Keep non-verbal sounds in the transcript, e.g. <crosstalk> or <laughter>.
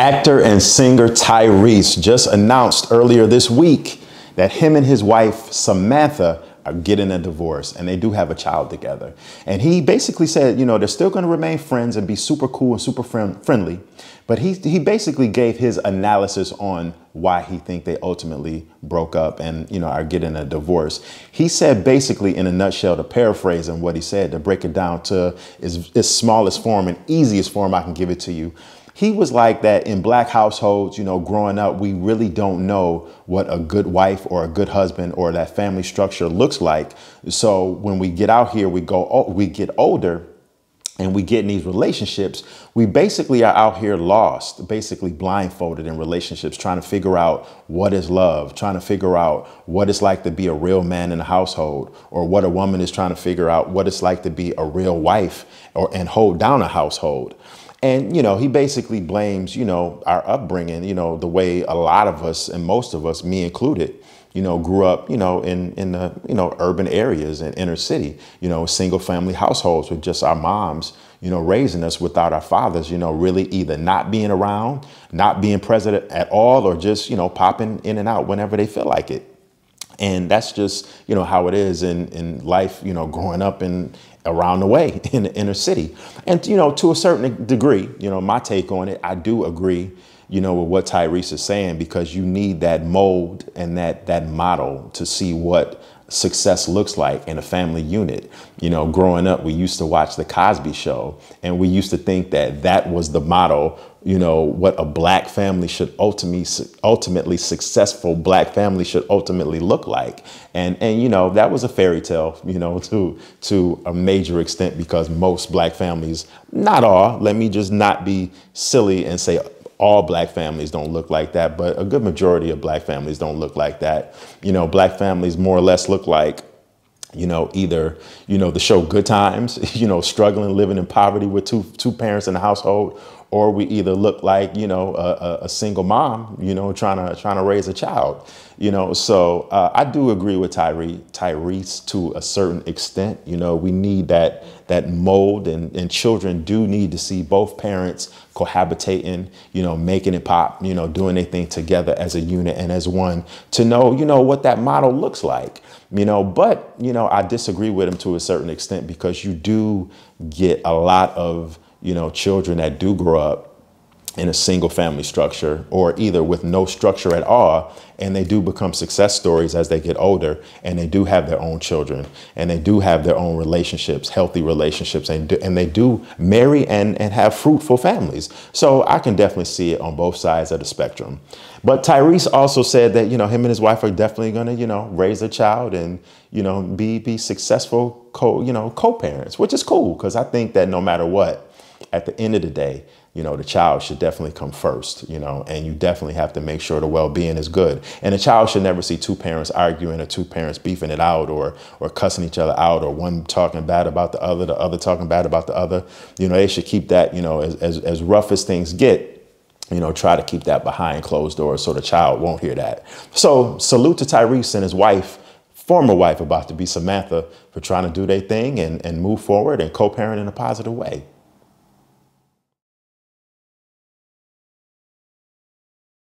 Actor and singer Tyrese just announced earlier this week that him and his wife, Samantha, are getting a divorce and they do have a child together. And he basically said, you know, they're still going to remain friends and be super cool and super friend friendly. But he, he basically gave his analysis on why he think they ultimately broke up and, you know, are getting a divorce. He said basically in a nutshell to paraphrase on what he said, to break it down to its, its smallest form and easiest form I can give it to you he was like that in black households, you know, growing up, we really don't know what a good wife or a good husband or that family structure looks like. So when we get out here, we go, oh, we get older and we get in these relationships, we basically are out here lost, basically blindfolded in relationships, trying to figure out what is love, trying to figure out what it's like to be a real man in a household, or what a woman is trying to figure out what it's like to be a real wife or and hold down a household. And, you know, he basically blames, you know, our upbringing, you know, the way a lot of us and most of us, me included, you know, grew up, you know, in, in the, you know, urban areas and inner city, you know, single family households with just our moms, you know, raising us without our fathers, you know, really either not being around, not being present at all, or just, you know, popping in and out whenever they feel like it. And that's just, you know, how it is in, in life, you know, growing up in around the way <laughs> in the inner city. And, you know, to a certain degree, you know, my take on it, I do agree, you know, with what Tyrese is saying, because you need that mold and that that model to see what success looks like in a family unit. You know, growing up, we used to watch The Cosby Show and we used to think that that was the model you know what a black family should ultimately ultimately successful black family should ultimately look like and and you know that was a fairy tale you know <laughs> to to a major extent because most black families not all let me just not be silly and say all black families don't look like that but a good majority of black families don't look like that you know black families more or less look like you know, either, you know, the show Good Times, <laughs> you know, struggling, living in poverty with two, two parents in the household, or we either look like you know a, a, single mom, you know, trying to trying to raise a child, you know. So uh, I do agree with Tyree Tyrese to a certain extent. You know, we need that that mold, and and children do need to see both parents cohabitating, you know, making it pop, you know, doing their thing together as a unit and as one to know, you know, what that model looks like you know but you know i disagree with him to a certain extent because you do get a lot of you know, children that do grow up in a single family structure or either with no structure at all and they do become success stories as they get older and they do have their own children and they do have their own relationships healthy relationships and, do, and they do marry and, and have fruitful families so i can definitely see it on both sides of the spectrum but tyrese also said that you know him and his wife are definitely going to you know raise a child and you know be be successful co you know co-parents which is cool because i think that no matter what at the end of the day, you know, the child should definitely come first, you know, and you definitely have to make sure the well-being is good. And a child should never see two parents arguing or two parents beefing it out or or cussing each other out or one talking bad about the other, the other talking bad about the other. You know, they should keep that, you know, as, as, as rough as things get, you know, try to keep that behind closed doors so the child won't hear that. So salute to Tyrese and his wife, former wife about to be Samantha for trying to do their thing and, and move forward and co-parent in a positive way.